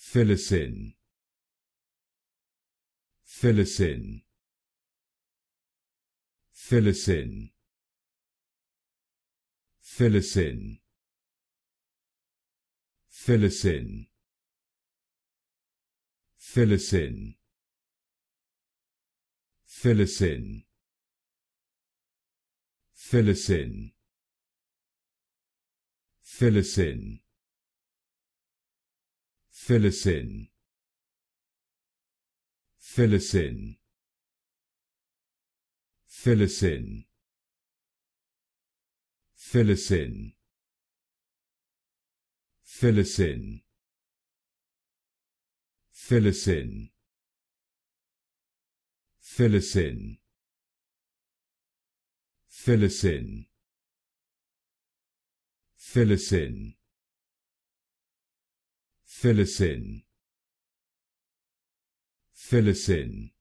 Filicin. Filicin. Filicin. Filicin. Filicin. Filicin. Filicin. Filicin. Filicin. Filicin. Filicin. Filicin. Filicin. Filicin. Filicin. Filicin. Filicin. Filicin. Fill us in. Fill us in.